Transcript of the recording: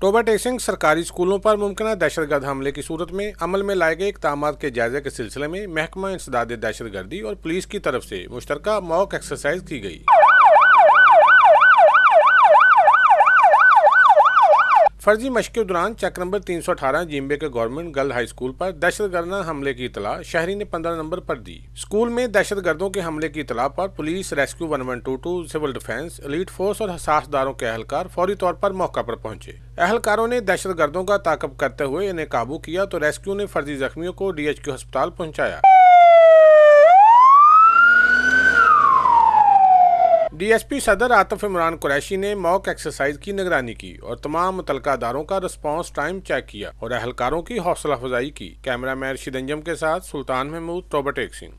ٹوبا ٹیسنگ سرکاری اسکولوں پر ممکنہ دہشت گرد حملے کی صورت میں عمل میں لائے گئے اقدامات کے جائزے کے سلسلے میں محکمہ انسداد دہشت گردی اور پولیس کی طرف سے مشترکہ موک ایکسرسائز کی گئی فرضی مشقوں دوران چیک نمبر تین سو اٹھارہ جیمبے کے گورنمنٹ گرل ہائی اسکول پر دہشت گردانہ حملے کی اطلاع شہری نے پندرہ نمبر پر دی اسکول میں دہشت گردوں کے حملے کی اطلاع پر police rescue one one two two civil defence elite force اور حساس داروں کے اہلکار فوری طور پر موقع پر پہنچے اہلکاروں نے دہشت گردوں کا تعاقب کرتے ہوئے انہیں قابو کیا تو ریسکیو نے فرضی زخمیوں کو ڈی ایچ کیو ہسپتال پہنچایا ڈی ایس پی صدر عاطف عمران قریشی نے موک ایکسرسائز کی نگرانی کی اور تمام متعلقہ داروں کا رسپانس ٹائم چیک کیا اور اہلکاروں کی حوصلہ افزائی کی کیمرہ مین شدنجم کے ساتھ سلطان محمود توبٹ ایک سنگھ